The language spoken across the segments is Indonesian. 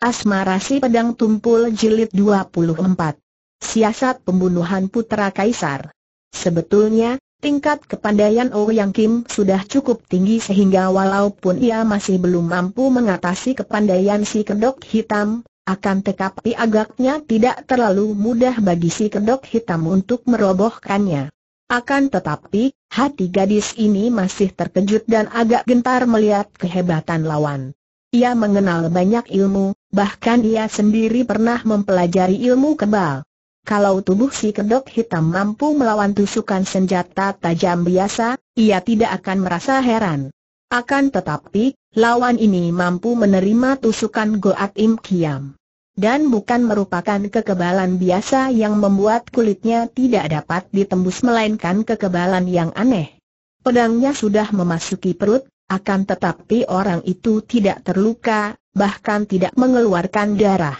Asmara si pedang tumpul jilid 24. Siasat pembunuhan putra kaisar. Sebetulnya, tingkat kepandaian oh Yang Kim sudah cukup tinggi sehingga walaupun ia masih belum mampu mengatasi kepandaian si kedok hitam, akan tetapi agaknya tidak terlalu mudah bagi si kedok hitam untuk merobohkannya. Akan tetapi, hati gadis ini masih terkejut dan agak gentar melihat kehebatan lawan. Ia mengenal banyak ilmu, Bahkan ia sendiri pernah mempelajari ilmu kebal. Kalau tubuh si kedok hitam mampu melawan tusukan senjata tajam biasa, ia tidak akan merasa heran. Akan tetapi, lawan ini mampu menerima tusukan Goat Im Kiam. Dan bukan merupakan kekebalan biasa yang membuat kulitnya tidak dapat ditembus melainkan kekebalan yang aneh. Pedangnya sudah memasuki perut, akan tetapi orang itu tidak terluka, bahkan tidak mengeluarkan darah.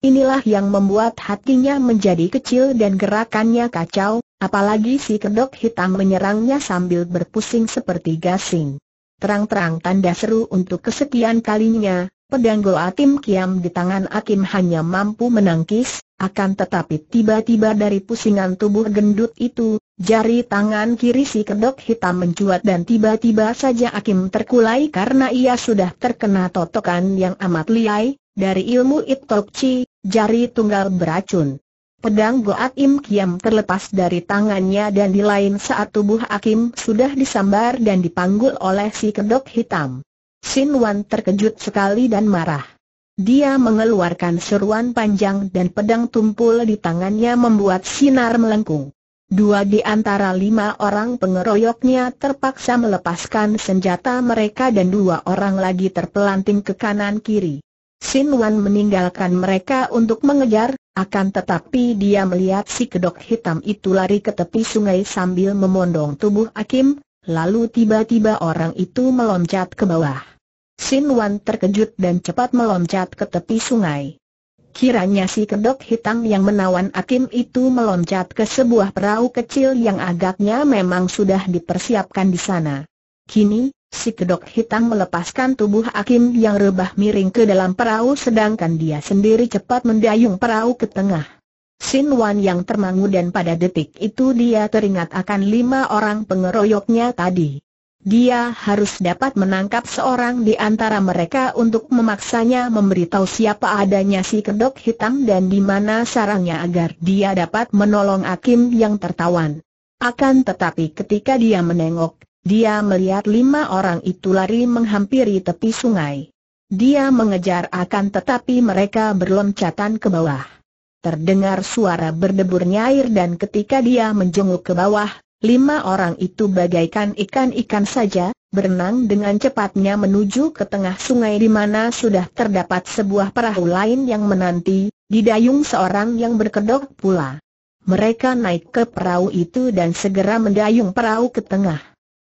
Inilah yang membuat hatinya menjadi kecil dan gerakannya kacau, apalagi si kedok hitam menyerangnya sambil berpusing seperti gasing. Terang-terang tanda seru untuk kesekian kalinya, pedang tim Kiam di tangan Akim hanya mampu menangkis, akan tetapi tiba-tiba dari pusingan tubuh gendut itu, Jari tangan kiri si kedok hitam mencuat dan tiba-tiba saja Akim terkulai karena ia sudah terkena totokan yang amat liai, dari ilmu Itokci, jari tunggal beracun. Pedang Goat Im Kiam terlepas dari tangannya dan di lain saat tubuh Akim sudah disambar dan dipanggul oleh si kedok hitam. Sin Wan terkejut sekali dan marah. Dia mengeluarkan seruan panjang dan pedang tumpul di tangannya membuat sinar melengkung. Dua di antara lima orang pengeroyoknya terpaksa melepaskan senjata mereka dan dua orang lagi terpelanting ke kanan-kiri. Sin Wan meninggalkan mereka untuk mengejar, akan tetapi dia melihat si kedok hitam itu lari ke tepi sungai sambil memondong tubuh Akim, lalu tiba-tiba orang itu meloncat ke bawah. Sin Wan terkejut dan cepat meloncat ke tepi sungai. Kiranya si kedok hitam yang menawan Akim itu meloncat ke sebuah perahu kecil yang agaknya memang sudah dipersiapkan di sana. Kini, si kedok hitam melepaskan tubuh Akim yang rebah miring ke dalam perahu sedangkan dia sendiri cepat mendayung perahu ke tengah. Sin Wan yang termangu dan pada detik itu dia teringat akan lima orang pengeroyoknya tadi. Dia harus dapat menangkap seorang di antara mereka untuk memaksanya memberitahu siapa adanya si kedok hitam dan di mana sarangnya agar dia dapat menolong Akim yang tertawan. Akan tetapi ketika dia menengok, dia melihat lima orang itu lari menghampiri tepi sungai. Dia mengejar akan tetapi mereka berloncatan ke bawah. Terdengar suara berdeburnya air dan ketika dia menjenguk ke bawah, Lima orang itu bagaikan ikan-ikan saja, berenang dengan cepatnya menuju ke tengah sungai di mana sudah terdapat sebuah perahu lain yang menanti, didayung seorang yang berkedok pula. Mereka naik ke perahu itu dan segera mendayung perahu ke tengah.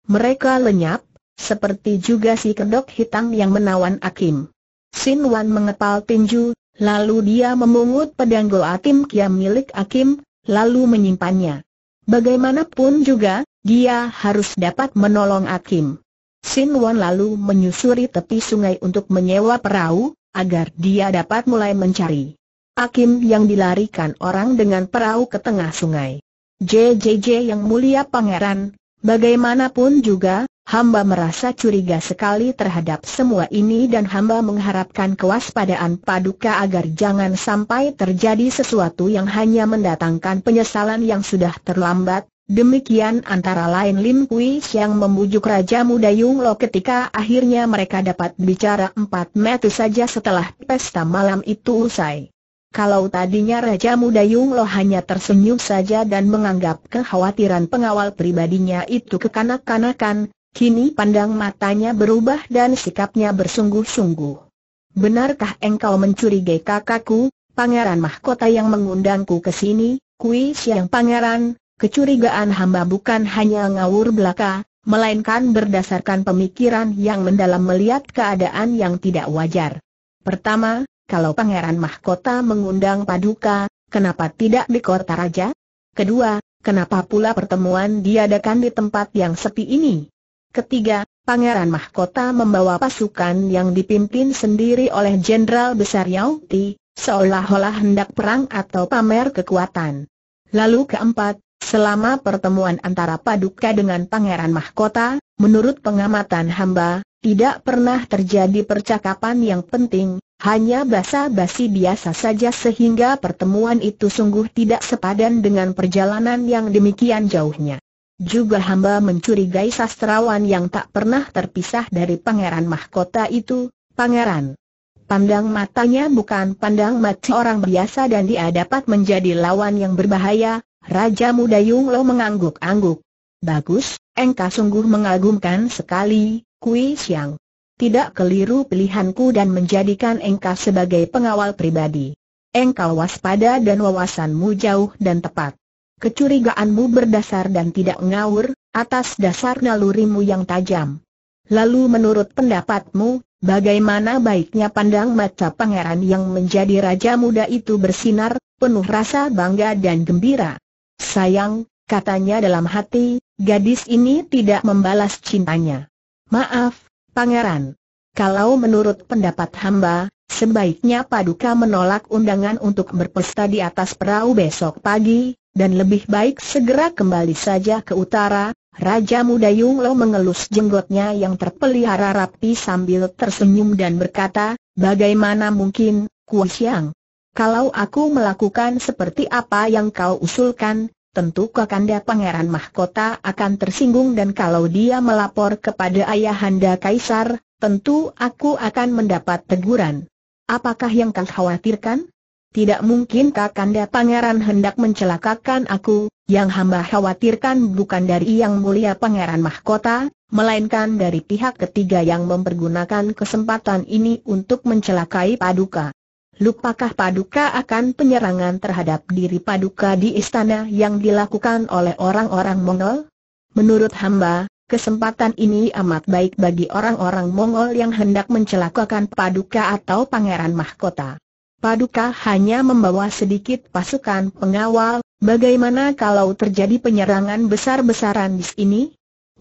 Mereka lenyap, seperti juga si kedok hitam yang menawan Akim. Sin Wan mengepal tinju, lalu dia memungut pedang tim Kiam milik Akim, lalu menyimpannya. Bagaimanapun juga, dia harus dapat menolong Akim. Sin Wan lalu menyusuri tepi sungai untuk menyewa perahu, agar dia dapat mulai mencari. Akim yang dilarikan orang dengan perahu ke tengah sungai. JJJ yang mulia pangeran, bagaimanapun juga, hamba merasa curiga sekali terhadap semua ini dan hamba mengharapkan kewaspadaan paduka agar jangan sampai terjadi sesuatu yang hanya mendatangkan penyesalan yang sudah terlambat. Demikian antara lain Lim Kui yang membujuk Raja Muda Yung Lo ketika akhirnya mereka dapat bicara empat metu saja setelah pesta malam itu usai. Kalau tadinya Raja Muda Yung Lo hanya tersenyum saja dan menganggap kekhawatiran pengawal pribadinya itu kekanak-kanakan, Kini pandang matanya berubah dan sikapnya bersungguh-sungguh. Benarkah engkau mencurigai kakakku, pangeran mahkota yang mengundangku ke sini, kui siang pangeran, kecurigaan hamba bukan hanya ngawur belaka, melainkan berdasarkan pemikiran yang mendalam melihat keadaan yang tidak wajar. Pertama, kalau pangeran mahkota mengundang paduka, kenapa tidak di kota raja? Kedua, kenapa pula pertemuan diadakan di tempat yang sepi ini? Ketiga, Pangeran Mahkota membawa pasukan yang dipimpin sendiri oleh Jenderal Besar Yao Ti, seolah-olah hendak perang atau pamer kekuatan. Lalu keempat, selama pertemuan antara Paduka dengan Pangeran Mahkota, menurut pengamatan hamba, tidak pernah terjadi percakapan yang penting, hanya basa-basi biasa saja sehingga pertemuan itu sungguh tidak sepadan dengan perjalanan yang demikian jauhnya. Juga hamba mencurigai sastrawan yang tak pernah terpisah dari pangeran mahkota itu, pangeran. Pandang matanya bukan pandang mati orang biasa dan dia dapat menjadi lawan yang berbahaya, Raja Muda Yung Lo mengangguk-angguk. Bagus, engkau sungguh mengagumkan sekali, Kui Siang. Tidak keliru pilihanku dan menjadikan engkau sebagai pengawal pribadi. Engkau waspada dan wawasanmu jauh dan tepat. Kecurigaanmu berdasar dan tidak ngawur, atas dasar nalurimu yang tajam. Lalu menurut pendapatmu, bagaimana baiknya pandang mata pangeran yang menjadi raja muda itu bersinar, penuh rasa bangga dan gembira. Sayang, katanya dalam hati, gadis ini tidak membalas cintanya. Maaf, pangeran. Kalau menurut pendapat hamba, Sebaiknya Paduka menolak undangan untuk berpesta di atas perahu besok pagi, dan lebih baik segera kembali saja ke utara. Raja muda Yung Lo mengelus jenggotnya yang terpelihara rapi sambil tersenyum dan berkata, Bagaimana mungkin, Kuasiang? Kalau aku melakukan seperti apa yang kau usulkan, tentu Kakanda Pangeran Mahkota akan tersinggung dan kalau dia melapor kepada Ayahanda Kaisar, tentu aku akan mendapat teguran. Apakah yang kau khawatirkan? Tidak mungkin Kakanda Pangeran hendak mencelakakan aku, yang hamba khawatirkan bukan dari Yang Mulia Pangeran Mahkota, melainkan dari pihak ketiga yang mempergunakan kesempatan ini untuk mencelakai Paduka. Lupakah Paduka akan penyerangan terhadap diri Paduka di istana yang dilakukan oleh orang-orang Mongol? Menurut hamba, Kesempatan ini amat baik bagi orang-orang Mongol yang hendak mencelakakan Paduka atau Pangeran Mahkota. Paduka hanya membawa sedikit pasukan pengawal, bagaimana kalau terjadi penyerangan besar-besaran di sini?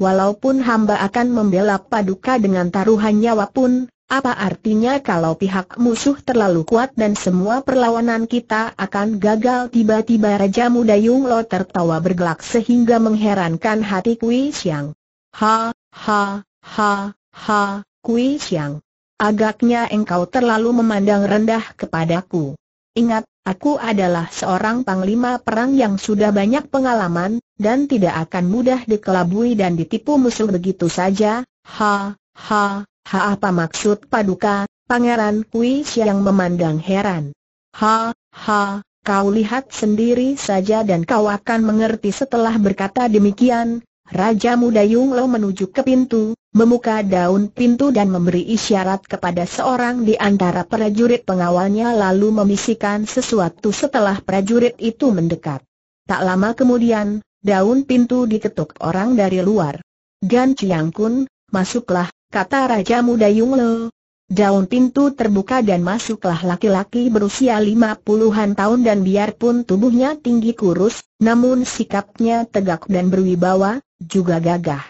Walaupun hamba akan membela Paduka dengan taruhan nyawa pun, apa artinya kalau pihak musuh terlalu kuat dan semua perlawanan kita akan gagal tiba-tiba Raja Muda Yung Lo tertawa bergelak sehingga mengherankan hati Kui Siang. Ha, ha, ha, ha, Kui Siang. Agaknya engkau terlalu memandang rendah kepadaku. Ingat, aku adalah seorang panglima perang yang sudah banyak pengalaman, dan tidak akan mudah dikelabui dan ditipu musuh begitu saja. Ha, ha, ha apa maksud paduka? Pangeran Kui Siang memandang heran. Ha, ha, kau lihat sendiri saja dan kau akan mengerti setelah berkata demikian, Raja muda Yung Lo menuju ke pintu, memuka daun pintu dan memberi isyarat kepada seorang di antara prajurit pengawalnya lalu memisikan sesuatu setelah prajurit itu mendekat. Tak lama kemudian, daun pintu diketuk orang dari luar. Gan Chiang Kun, masuklah, kata Raja muda Yung Lo. Daun pintu terbuka dan masuklah laki-laki berusia lima puluhan tahun dan biarpun tubuhnya tinggi kurus, namun sikapnya tegak dan berwibawa, juga gagah.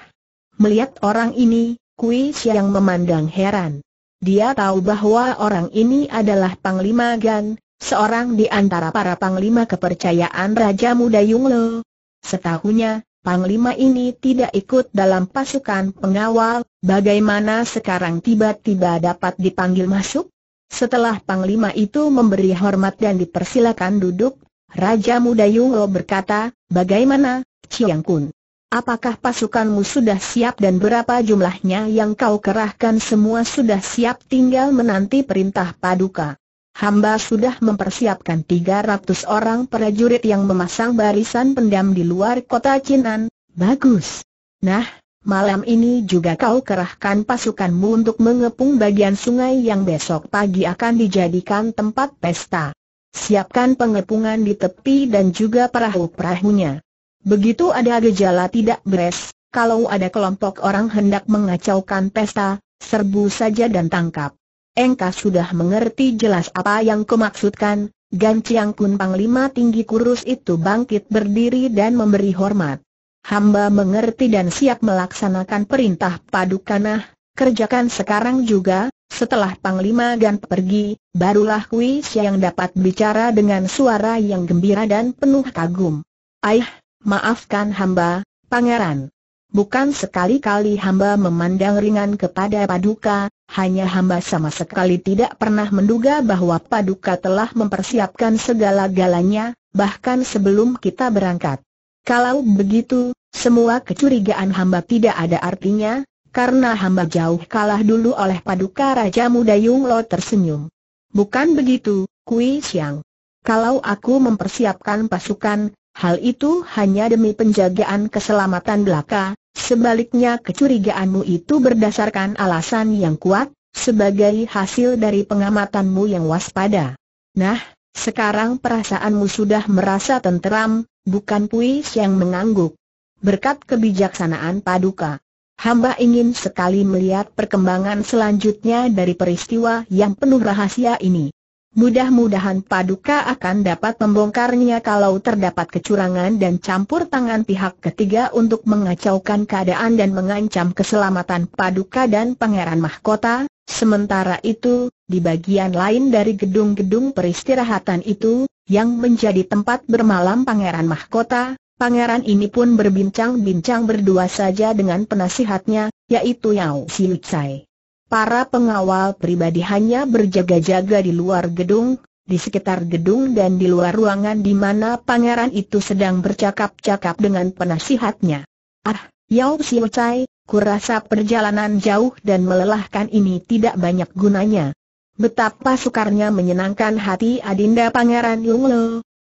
Melihat orang ini, Kui Xiang memandang heran. Dia tahu bahwa orang ini adalah Panglima Gan, seorang di antara para panglima kepercayaan Raja Muda Yunglo. Setahunya, Panglima ini tidak ikut dalam pasukan pengawal, bagaimana sekarang tiba-tiba dapat dipanggil masuk? Setelah Panglima itu memberi hormat dan dipersilakan duduk, Raja Muda Yunglo berkata, bagaimana, Chiang Kun? Apakah pasukanmu sudah siap dan berapa jumlahnya yang kau kerahkan semua sudah siap tinggal menanti perintah paduka. Hamba sudah mempersiapkan 300 orang prajurit yang memasang barisan pendam di luar kota Cinan, bagus. Nah, malam ini juga kau kerahkan pasukanmu untuk mengepung bagian sungai yang besok pagi akan dijadikan tempat pesta. Siapkan pengepungan di tepi dan juga perahu-perahunya. Begitu ada gejala tidak beres, kalau ada kelompok orang hendak mengacaukan pesta, serbu saja dan tangkap. Engkau sudah mengerti jelas apa yang kumaksudkan, Gan Chiang Kun Panglima tinggi kurus itu bangkit berdiri dan memberi hormat. Hamba mengerti dan siap melaksanakan perintah padukanah, kerjakan sekarang juga, setelah Panglima Gan pergi, barulah Kui yang dapat bicara dengan suara yang gembira dan penuh kagum. Aih, maafkan hamba, pangeran. Bukan sekali-kali hamba memandang ringan kepada Paduka, hanya hamba sama sekali tidak pernah menduga bahwa Paduka telah mempersiapkan segala-galanya, bahkan sebelum kita berangkat. Kalau begitu, semua kecurigaan hamba tidak ada artinya, karena hamba jauh kalah dulu oleh Paduka Raja Muda Yung Lo tersenyum. Bukan begitu, Kui Siang. Kalau aku mempersiapkan pasukan, Hal itu hanya demi penjagaan keselamatan belaka, sebaliknya kecurigaanmu itu berdasarkan alasan yang kuat, sebagai hasil dari pengamatanmu yang waspada. Nah, sekarang perasaanmu sudah merasa tenteram, bukan puis yang mengangguk. Berkat kebijaksanaan Paduka. Hamba ingin sekali melihat perkembangan selanjutnya dari peristiwa yang penuh rahasia ini. Mudah-mudahan Paduka akan dapat membongkarnya kalau terdapat kecurangan dan campur tangan pihak ketiga untuk mengacaukan keadaan dan mengancam keselamatan Paduka dan Pangeran Mahkota. Sementara itu, di bagian lain dari gedung-gedung peristirahatan itu, yang menjadi tempat bermalam Pangeran Mahkota, Pangeran ini pun berbincang-bincang berdua saja dengan penasihatnya, yaitu Yao Siu Tsai. Para pengawal pribadi hanya berjaga-jaga di luar gedung, di sekitar gedung dan di luar ruangan di mana pangeran itu sedang bercakap-cakap dengan penasihatnya. Ah, Yao Xiu Chai, kurasa perjalanan jauh dan melelahkan ini tidak banyak gunanya. Betapa sukarnya menyenangkan hati Adinda Pangeran Yung Lo.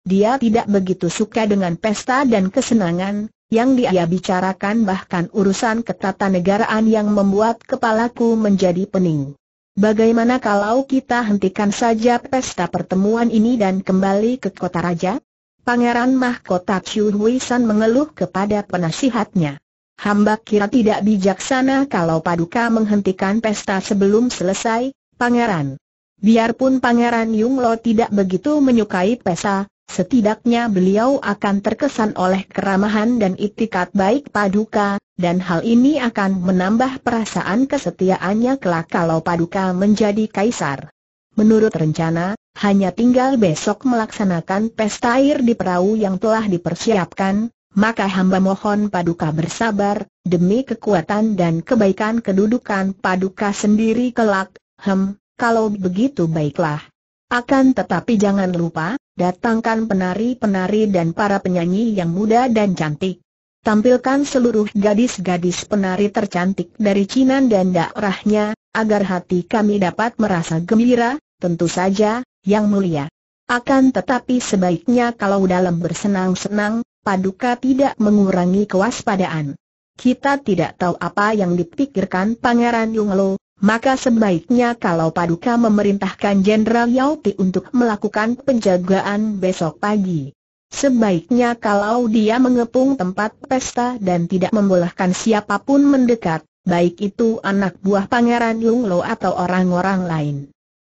Dia tidak begitu suka dengan pesta dan kesenangan, yang dia bicarakan bahkan urusan ketatanegaraan yang membuat kepalaku menjadi pening. Bagaimana kalau kita hentikan saja pesta pertemuan ini dan kembali ke kota raja? Pangeran Mahkota Chiu Hui San mengeluh kepada penasihatnya. Hamba kira tidak bijaksana kalau Paduka menghentikan pesta sebelum selesai, Pangeran. Biarpun Pangeran Yung Lo tidak begitu menyukai pesta, Setidaknya beliau akan terkesan oleh keramahan dan itikat baik Paduka, dan hal ini akan menambah perasaan kesetiaannya kelak kalau Paduka menjadi kaisar. Menurut rencana, hanya tinggal besok melaksanakan pesta air di perahu yang telah dipersiapkan, maka hamba mohon Paduka bersabar, demi kekuatan dan kebaikan kedudukan Paduka sendiri kelak, hem, kalau begitu baiklah. Akan tetapi jangan lupa, datangkan penari-penari dan para penyanyi yang muda dan cantik. Tampilkan seluruh gadis-gadis penari tercantik dari Cina dan daerahnya, agar hati kami dapat merasa gembira, tentu saja, yang mulia. Akan tetapi sebaiknya kalau dalam bersenang-senang, Paduka tidak mengurangi kewaspadaan. Kita tidak tahu apa yang dipikirkan Pangeran Yunglo, maka sebaiknya kalau Paduka memerintahkan Jenderal Yao Ti untuk melakukan penjagaan besok pagi. Sebaiknya kalau dia mengepung tempat pesta dan tidak membolehkan siapapun mendekat, baik itu anak buah Pangeran Yung Lo atau orang-orang lain.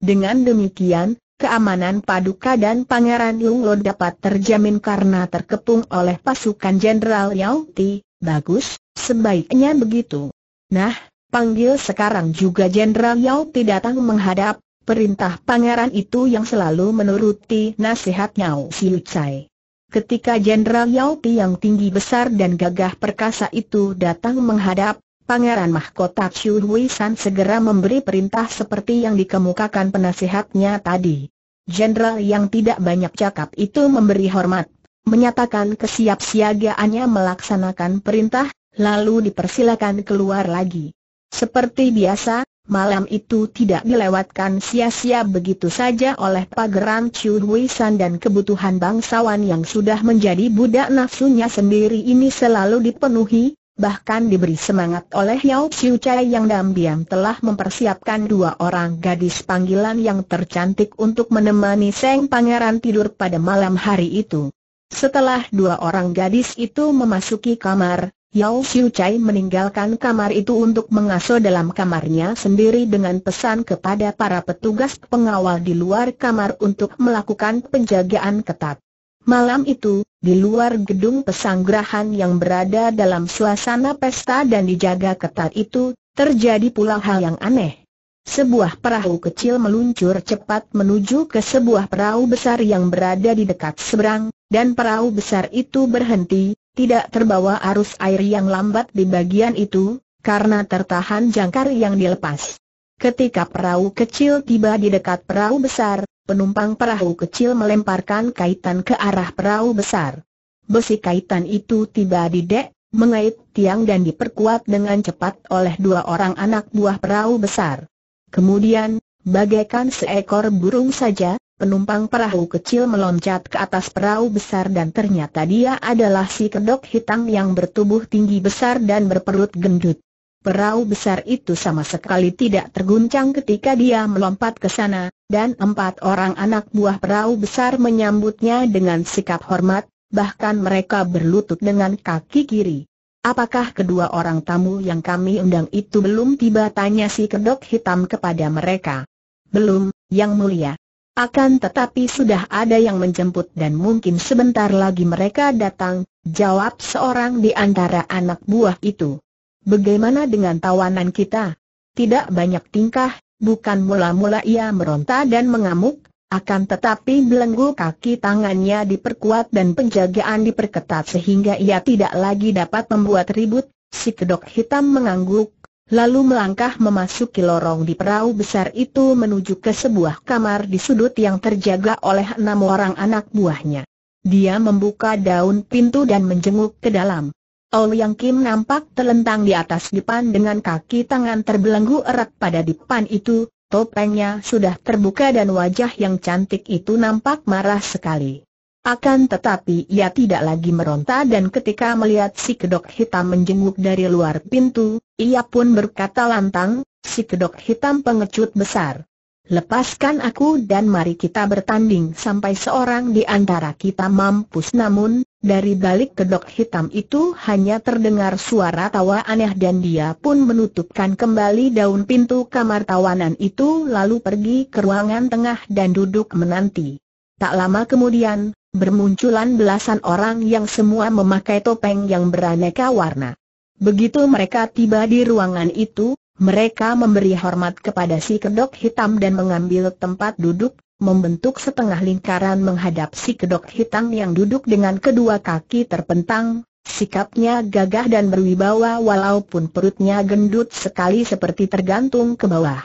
Dengan demikian, keamanan Paduka dan Pangeran Yung Lo dapat terjamin karena terkepung oleh pasukan Jenderal Yao Ti. Bagus, sebaiknya begitu. Nah, Panggil sekarang juga Jenderal Yao datang menghadap, perintah pangeran itu yang selalu menuruti nasihat Yao Siu Chai. Ketika Jenderal Yao yang tinggi besar dan gagah perkasa itu datang menghadap, Pangeran Mahkota Chiu Hui San segera memberi perintah seperti yang dikemukakan penasihatnya tadi. Jenderal yang tidak banyak cakap itu memberi hormat, menyatakan kesiapsiagaannya melaksanakan perintah, lalu dipersilakan keluar lagi. Seperti biasa, malam itu tidak dilewatkan sia-sia begitu saja oleh pageran Chiu Hui San dan kebutuhan bangsawan yang sudah menjadi budak nafsunya sendiri ini selalu dipenuhi, bahkan diberi semangat oleh Yao Xiu Chai yang diam-diam telah mempersiapkan dua orang gadis panggilan yang tercantik untuk menemani Seng Pangeran tidur pada malam hari itu. Setelah dua orang gadis itu memasuki kamar, Yao Xiu Chai meninggalkan kamar itu untuk mengasuh dalam kamarnya sendiri dengan pesan kepada para petugas pengawal di luar kamar untuk melakukan penjagaan ketat. Malam itu, di luar gedung pesanggrahan yang berada dalam suasana pesta dan dijaga ketat itu, terjadi pula hal yang aneh. Sebuah perahu kecil meluncur cepat menuju ke sebuah perahu besar yang berada di dekat seberang, dan perahu besar itu berhenti, tidak terbawa arus air yang lambat di bagian itu, karena tertahan jangkar yang dilepas. Ketika perahu kecil tiba di dekat perahu besar, penumpang perahu kecil melemparkan kaitan ke arah perahu besar. Besi kaitan itu tiba di dek, mengait tiang dan diperkuat dengan cepat oleh dua orang anak buah perahu besar. Kemudian, bagaikan seekor burung saja, penumpang perahu kecil meloncat ke atas perahu besar dan ternyata dia adalah si kedok hitam yang bertubuh tinggi besar dan berperut gendut. Perahu besar itu sama sekali tidak terguncang ketika dia melompat ke sana, dan empat orang anak buah perahu besar menyambutnya dengan sikap hormat, bahkan mereka berlutut dengan kaki kiri. Apakah kedua orang tamu yang kami undang itu belum tiba? Tanya si kedok hitam kepada mereka. Belum, Yang Mulia. Akan tetapi sudah ada yang menjemput dan mungkin sebentar lagi mereka datang, jawab seorang di antara anak buah itu. Bagaimana dengan tawanan kita? Tidak banyak tingkah, bukan mula-mula ia meronta dan mengamuk, akan tetapi belenggu kaki tangannya diperkuat dan penjagaan diperketat sehingga ia tidak lagi dapat membuat ribut, si kedok hitam mengangguk, lalu melangkah memasuki lorong di perahu besar itu menuju ke sebuah kamar di sudut yang terjaga oleh enam orang anak buahnya. Dia membuka daun pintu dan menjenguk ke dalam. Yang Kim nampak terlentang di atas dipan dengan kaki tangan terbelenggu erat pada dipan itu, topengnya sudah terbuka dan wajah yang cantik itu nampak marah sekali. Akan tetapi ia tidak lagi meronta dan ketika melihat si kedok hitam menjenguk dari luar pintu, ia pun berkata lantang, si kedok hitam pengecut besar. Lepaskan aku dan mari kita bertanding sampai seorang di antara kita mampus namun, dari balik kedok hitam itu hanya terdengar suara tawa aneh dan dia pun menutupkan kembali daun pintu kamar tawanan itu lalu pergi ke ruangan tengah dan duduk menanti. Tak lama kemudian, bermunculan belasan orang yang semua memakai topeng yang beraneka warna. Begitu mereka tiba di ruangan itu, mereka memberi hormat kepada si kedok hitam dan mengambil tempat duduk, membentuk setengah lingkaran menghadap si kedok hitam yang duduk dengan kedua kaki terpentang, sikapnya gagah dan berwibawa walaupun perutnya gendut sekali seperti tergantung ke bawah.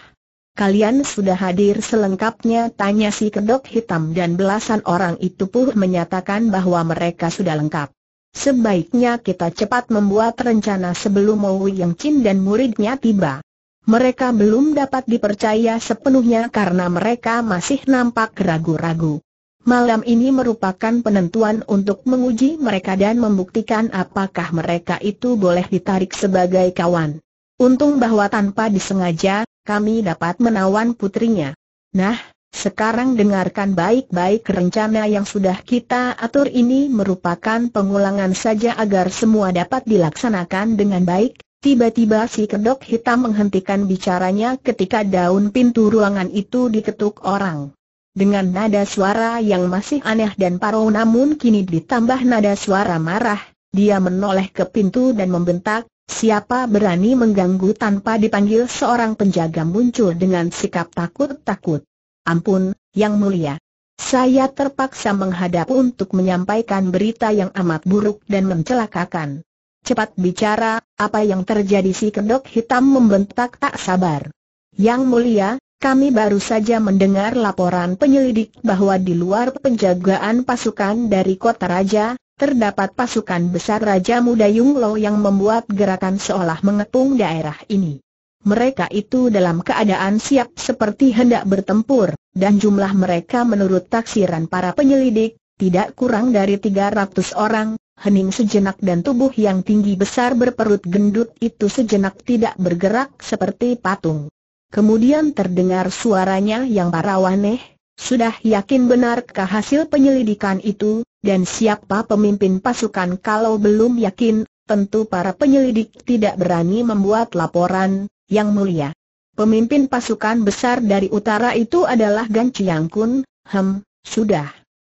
Kalian sudah hadir selengkapnya tanya si kedok hitam dan belasan orang itu pun menyatakan bahwa mereka sudah lengkap. Sebaiknya kita cepat membuat rencana sebelum Mou Yang Chin dan muridnya tiba. Mereka belum dapat dipercaya sepenuhnya karena mereka masih nampak ragu-ragu. Malam ini merupakan penentuan untuk menguji mereka dan membuktikan apakah mereka itu boleh ditarik sebagai kawan. Untung bahwa tanpa disengaja, kami dapat menawan putrinya. Nah, sekarang dengarkan baik-baik rencana yang sudah kita atur ini merupakan pengulangan saja agar semua dapat dilaksanakan dengan baik. Tiba-tiba si kedok hitam menghentikan bicaranya ketika daun pintu ruangan itu diketuk orang. Dengan nada suara yang masih aneh dan parau namun kini ditambah nada suara marah, dia menoleh ke pintu dan membentak, Siapa berani mengganggu tanpa dipanggil seorang penjaga muncul dengan sikap takut-takut. Ampun, Yang Mulia. Saya terpaksa menghadap untuk menyampaikan berita yang amat buruk dan mencelakakan. Cepat bicara, apa yang terjadi si kedok hitam membentak tak sabar. Yang Mulia, kami baru saja mendengar laporan penyelidik bahwa di luar penjagaan pasukan dari kota raja, terdapat pasukan besar Raja Muda Yunglo yang membuat gerakan seolah mengepung daerah ini. Mereka itu dalam keadaan siap seperti hendak bertempur, dan jumlah mereka menurut taksiran para penyelidik, tidak kurang dari 300 orang, hening sejenak dan tubuh yang tinggi besar berperut gendut itu sejenak tidak bergerak seperti patung. Kemudian terdengar suaranya yang parawaneh. waneh, sudah yakin benarkah hasil penyelidikan itu, dan siapa pemimpin pasukan kalau belum yakin, tentu para penyelidik tidak berani membuat laporan, yang mulia. Pemimpin pasukan besar dari utara itu adalah Gan Chiang Kun, hem, sudah.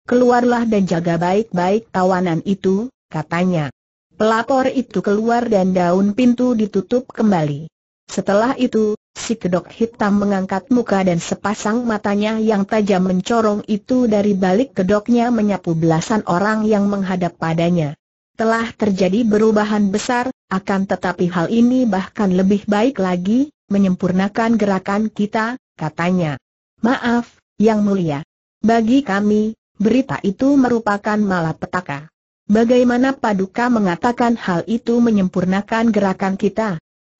Keluarlah dan jaga baik-baik tawanan itu, katanya. Pelapor itu keluar dan daun pintu ditutup kembali. Setelah itu, Si kedok hitam mengangkat muka dan sepasang matanya yang tajam mencorong itu dari balik kedoknya menyapu belasan orang yang menghadap padanya. Telah terjadi perubahan besar, akan tetapi hal ini bahkan lebih baik lagi, menyempurnakan gerakan kita, katanya. Maaf, Yang Mulia. Bagi kami, berita itu merupakan malapetaka. Bagaimana Paduka mengatakan hal itu menyempurnakan gerakan kita?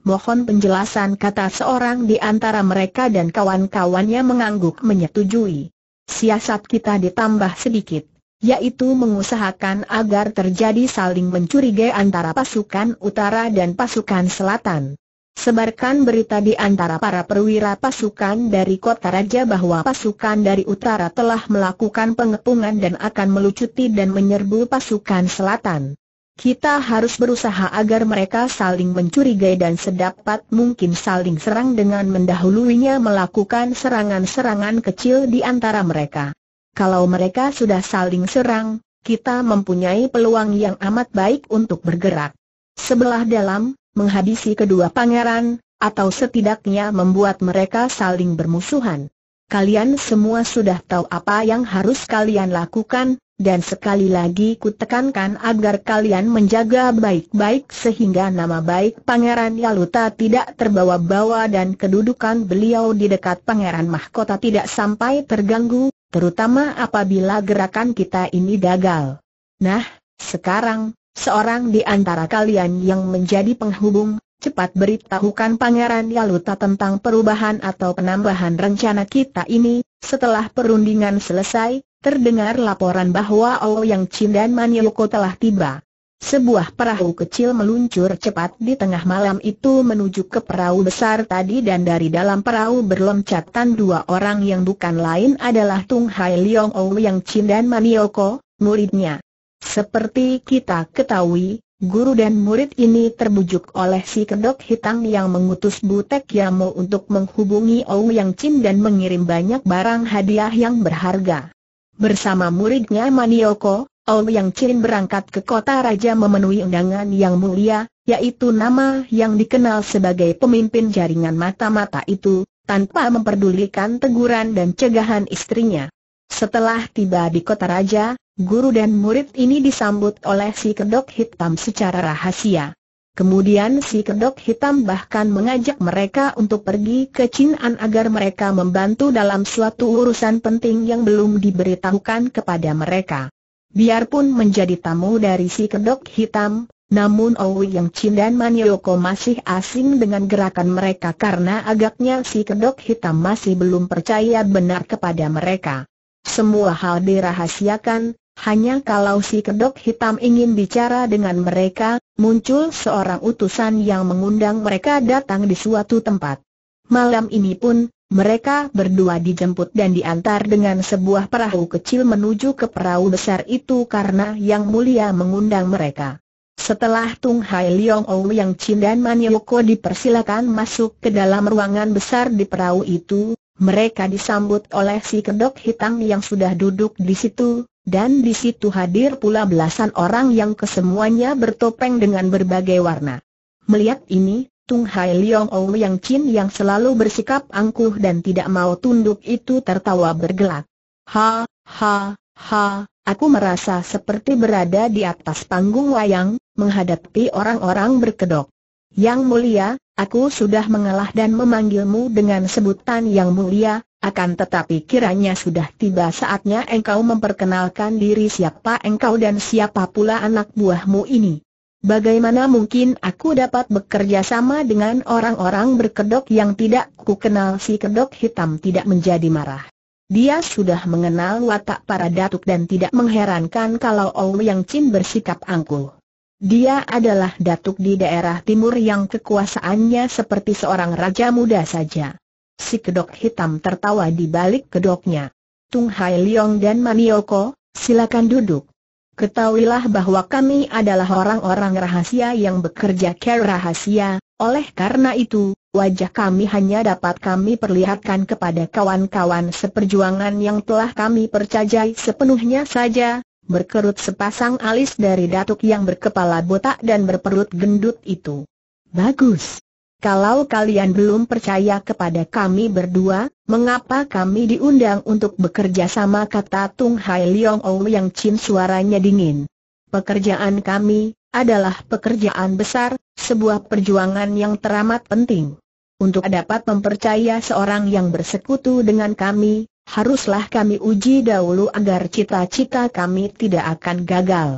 Mohon penjelasan kata seorang di antara mereka dan kawan-kawannya mengangguk menyetujui. Siasat kita ditambah sedikit, yaitu mengusahakan agar terjadi saling mencurigai antara pasukan utara dan pasukan selatan. Sebarkan berita di antara para perwira pasukan dari kota raja bahwa pasukan dari utara telah melakukan pengepungan dan akan melucuti dan menyerbu pasukan selatan. Kita harus berusaha agar mereka saling mencurigai dan sedapat mungkin saling serang dengan mendahuluinya melakukan serangan-serangan kecil di antara mereka. Kalau mereka sudah saling serang, kita mempunyai peluang yang amat baik untuk bergerak. Sebelah dalam, menghabisi kedua pangeran, atau setidaknya membuat mereka saling bermusuhan. Kalian semua sudah tahu apa yang harus kalian lakukan, dan sekali lagi kutekankan agar kalian menjaga baik-baik sehingga nama baik Pangeran Yaluta tidak terbawa-bawa dan kedudukan beliau di dekat Pangeran Mahkota tidak sampai terganggu, terutama apabila gerakan kita ini gagal. Nah, sekarang, seorang di antara kalian yang menjadi penghubung, cepat beritahukan Pangeran Yaluta tentang perubahan atau penambahan rencana kita ini, setelah perundingan selesai, Terdengar laporan bahwa Yang Chin dan Manioko telah tiba. Sebuah perahu kecil meluncur cepat di tengah malam itu menuju ke perahu besar tadi dan dari dalam perahu berloncatan dua orang yang bukan lain adalah Tung Hai Leong Yang Chin dan Manioko, muridnya. Seperti kita ketahui, Guru dan murid ini terbujuk oleh si kedok hitam yang mengutus Butek Yamo untuk menghubungi Yang Chin dan mengirim banyak barang hadiah yang berharga. Bersama muridnya Manioko, Yang Chin berangkat ke kota raja memenuhi undangan yang mulia, yaitu nama yang dikenal sebagai pemimpin jaringan mata-mata itu, tanpa memperdulikan teguran dan cegahan istrinya. Setelah tiba di kota raja, guru dan murid ini disambut oleh si kedok hitam secara rahasia. Kemudian si kedok hitam bahkan mengajak mereka untuk pergi ke Chin'an agar mereka membantu dalam suatu urusan penting yang belum diberitahukan kepada mereka. Biarpun menjadi tamu dari si kedok hitam, namun Owi Yang Chin dan Manioko masih asing dengan gerakan mereka karena agaknya si kedok hitam masih belum percaya benar kepada mereka. Semua hal dirahasiakan, hanya kalau si kedok hitam ingin bicara dengan mereka, muncul seorang utusan yang mengundang mereka datang di suatu tempat. Malam ini pun, mereka berdua dijemput dan diantar dengan sebuah perahu kecil menuju ke perahu besar itu karena Yang Mulia mengundang mereka. Setelah Tung Hai Leong Ou Yang Chin dan Manioko dipersilakan masuk ke dalam ruangan besar di perahu itu, mereka disambut oleh si kedok hitam yang sudah duduk di situ, dan di situ hadir pula belasan orang yang kesemuanya bertopeng dengan berbagai warna. Melihat ini, Tung Hai Leong Ou yang Chin yang selalu bersikap angkuh dan tidak mau tunduk itu tertawa bergelak. Ha, ha, ha, aku merasa seperti berada di atas panggung wayang, menghadapi orang-orang berkedok. Yang mulia, Aku sudah mengalah dan memanggilmu dengan sebutan yang mulia, akan tetapi kiranya sudah tiba saatnya engkau memperkenalkan diri siapa engkau dan siapa pula anak buahmu ini. Bagaimana mungkin aku dapat bekerja sama dengan orang-orang berkedok yang tidak ku kenal si kedok hitam tidak menjadi marah. Dia sudah mengenal watak para datuk dan tidak mengherankan kalau Ou Yang Chin bersikap angkuh. Dia adalah datuk di daerah timur yang kekuasaannya seperti seorang raja muda saja. Si kedok hitam tertawa di balik kedoknya. Tung Hai Leong dan Manioko, silakan duduk. Ketahuilah bahwa kami adalah orang-orang rahasia yang bekerja care rahasia, oleh karena itu, wajah kami hanya dapat kami perlihatkan kepada kawan-kawan seperjuangan yang telah kami percayai sepenuhnya saja, berkerut sepasang alis dari datuk yang berkepala botak dan berperut gendut itu. Bagus. Kalau kalian belum percaya kepada kami berdua, mengapa kami diundang untuk bekerja sama kata Tung Hai Leong Ou yang cin suaranya dingin. Pekerjaan kami, adalah pekerjaan besar, sebuah perjuangan yang teramat penting. Untuk dapat mempercaya seorang yang bersekutu dengan kami, haruslah kami uji dahulu agar cita-cita kami tidak akan gagal.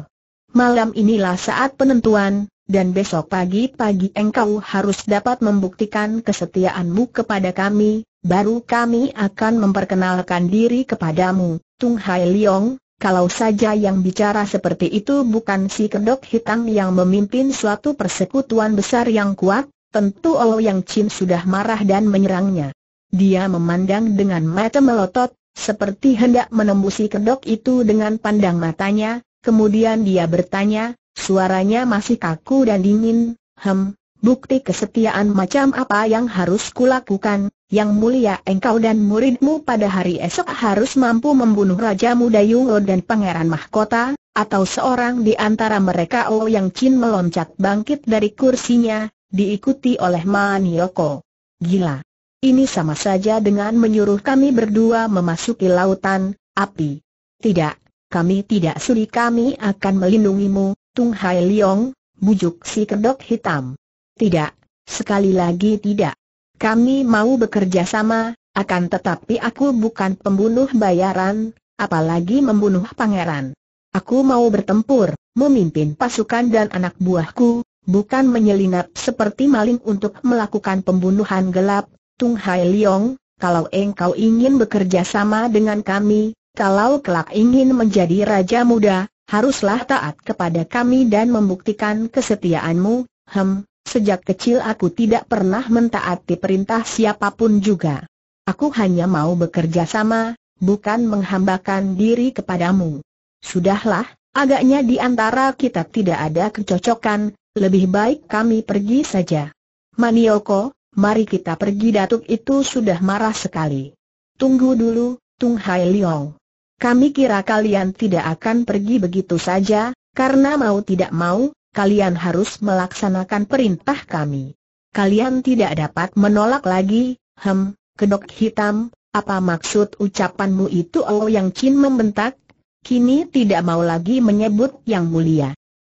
Malam inilah saat penentuan, dan besok pagi-pagi engkau harus dapat membuktikan kesetiaanmu kepada kami, baru kami akan memperkenalkan diri kepadamu, Tung Hai Leong, kalau saja yang bicara seperti itu bukan si kedok hitam yang memimpin suatu persekutuan besar yang kuat, tentu Ouyang Yang Chin sudah marah dan menyerangnya. Dia memandang dengan mata melotot, seperti hendak menembusi kedok itu dengan pandang matanya, kemudian dia bertanya, suaranya masih kaku dan dingin, hem, bukti kesetiaan macam apa yang harus kulakukan, yang mulia engkau dan muridmu pada hari esok harus mampu membunuh Raja Muda Yungo dan Pangeran Mahkota, atau seorang di antara mereka Oh Yang Chin meloncat bangkit dari kursinya, diikuti oleh Manioko. Gila. Ini sama saja dengan menyuruh kami berdua memasuki lautan, api. Tidak, kami tidak sulit kami akan melindungimu, Tung Hai Leong, bujuk si kedok hitam. Tidak, sekali lagi tidak. Kami mau bekerja sama, akan tetapi aku bukan pembunuh bayaran, apalagi membunuh pangeran. Aku mau bertempur, memimpin pasukan dan anak buahku, bukan menyelinap seperti maling untuk melakukan pembunuhan gelap, Tung Hai Leong, kalau engkau ingin bekerja sama dengan kami, kalau kelak ingin menjadi raja muda, haruslah taat kepada kami dan membuktikan kesetiaanmu, hem, sejak kecil aku tidak pernah mentaati perintah siapapun juga. Aku hanya mau bekerja sama, bukan menghambakan diri kepadamu. Sudahlah, agaknya di antara kita tidak ada kecocokan, lebih baik kami pergi saja. Manioko, mari kita pergi Datuk itu sudah marah sekali. Tunggu dulu, Tung Hai Leong. Kami kira kalian tidak akan pergi begitu saja, karena mau tidak mau, kalian harus melaksanakan perintah kami. Kalian tidak dapat menolak lagi, hem, kedok hitam, apa maksud ucapanmu itu Oh Yang Chin membentak, kini tidak mau lagi menyebut Yang Mulia.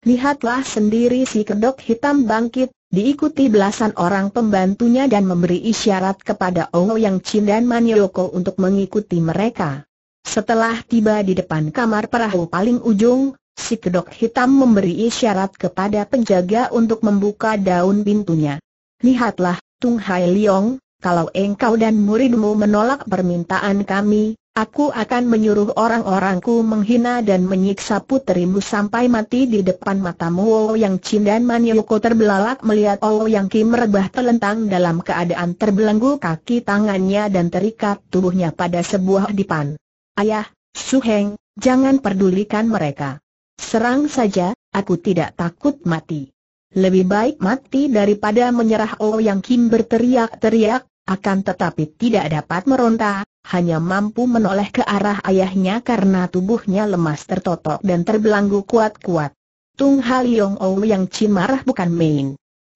Lihatlah sendiri si kedok hitam bangkit, diikuti belasan orang pembantunya dan memberi isyarat kepada Ong Yang Chin dan Manioko untuk mengikuti mereka. Setelah tiba di depan kamar perahu paling ujung, si kedok hitam memberi isyarat kepada penjaga untuk membuka daun pintunya. Lihatlah, Tung Hai Leong, kalau engkau dan muridmu menolak permintaan kami, Aku akan menyuruh orang-orangku menghina dan menyiksa puterimu sampai mati di depan matamu. Oh yang Chin dan terbelalak melihat Oh yang Kim merebah telentang dalam keadaan terbelenggu kaki tangannya dan terikat tubuhnya pada sebuah dipan. Ayah, Suheng, jangan pedulikan mereka. Serang saja, aku tidak takut mati. Lebih baik mati daripada menyerah Oh yang Kim berteriak-teriak, akan tetapi tidak dapat meronta, hanya mampu menoleh ke arah ayahnya karena tubuhnya lemas tertotok dan terbelenggu kuat-kuat. Tung Yong Ou yang cimarah bukan main.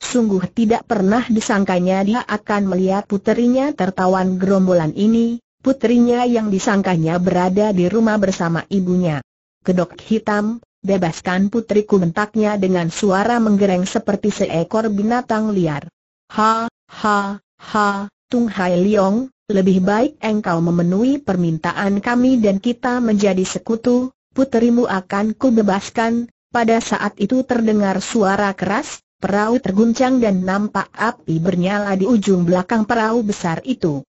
Sungguh tidak pernah disangkanya dia akan melihat puterinya tertawan gerombolan ini, puterinya yang disangkanya berada di rumah bersama ibunya. Kedok hitam, bebaskan putriku mentaknya dengan suara menggereng seperti seekor binatang liar. Ha, ha, ha, Tung Hai Leong, lebih baik engkau memenuhi permintaan kami dan kita menjadi sekutu, puterimu akan kubebaskan. Pada saat itu terdengar suara keras, perahu terguncang dan nampak api bernyala di ujung belakang perahu besar itu.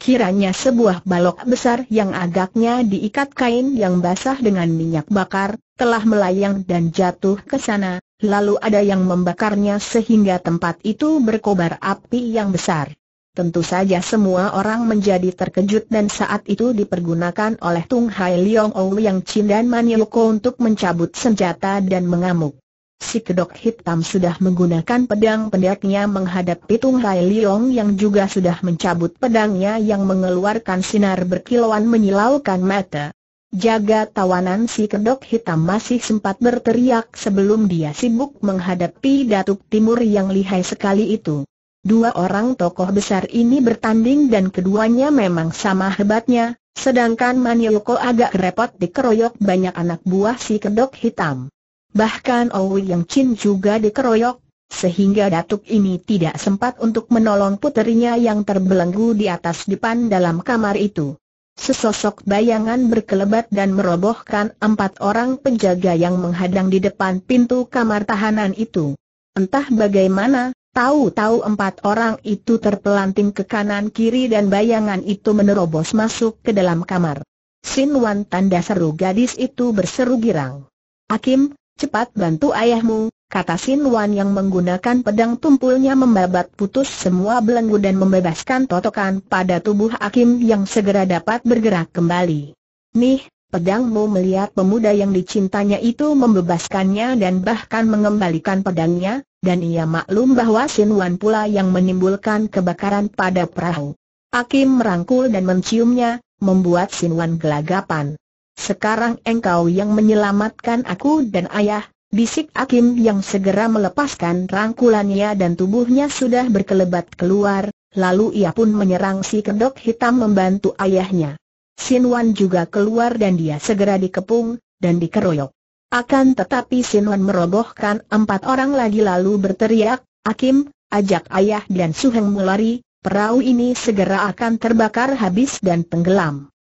Kiranya sebuah balok besar yang agaknya diikat kain yang basah dengan minyak bakar, telah melayang dan jatuh ke sana, lalu ada yang membakarnya sehingga tempat itu berkobar api yang besar. Tentu saja semua orang menjadi terkejut dan saat itu dipergunakan oleh Tung Hai Leong Ou Yang Chin dan Man Yoko untuk mencabut senjata dan mengamuk. Si kedok hitam sudah menggunakan pedang pendeknya menghadapi Tung Hai Leong yang juga sudah mencabut pedangnya yang mengeluarkan sinar berkilauan menyilaukan mata. Jaga tawanan si kedok hitam masih sempat berteriak sebelum dia sibuk menghadapi Datuk Timur yang lihai sekali itu. Dua orang tokoh besar ini bertanding dan keduanya memang sama hebatnya, sedangkan Manioko agak repot dikeroyok banyak anak buah si kedok hitam. Bahkan Owi Yang Chin juga dikeroyok, sehingga datuk ini tidak sempat untuk menolong puterinya yang terbelenggu di atas depan dalam kamar itu. Sesosok bayangan berkelebat dan merobohkan empat orang penjaga yang menghadang di depan pintu kamar tahanan itu. Entah bagaimana, Tahu-tahu empat orang itu terpelanting ke kanan kiri dan bayangan itu menerobos masuk ke dalam kamar. Sin Wan tanda seru gadis itu berseru girang. Akim, cepat bantu ayahmu, kata Sin Wan yang menggunakan pedang tumpulnya membabat putus semua belenggu dan membebaskan totokan pada tubuh Akim yang segera dapat bergerak kembali. Nih, pedangmu melihat pemuda yang dicintanya itu membebaskannya dan bahkan mengembalikan pedangnya, dan ia maklum bahwa Wan pula yang menimbulkan kebakaran pada perahu. Akim merangkul dan menciumnya, membuat Wan gelagapan. Sekarang engkau yang menyelamatkan aku dan ayah, bisik Akim yang segera melepaskan rangkulannya dan tubuhnya sudah berkelebat keluar, lalu ia pun menyerang si kedok hitam membantu ayahnya. Wan juga keluar dan dia segera dikepung, dan dikeroyok. Akan tetapi sinuan merobohkan empat orang lagi lalu berteriak, Akim, ajak ayah dan Suheng melari, perahu ini segera akan terbakar habis dan tenggelam.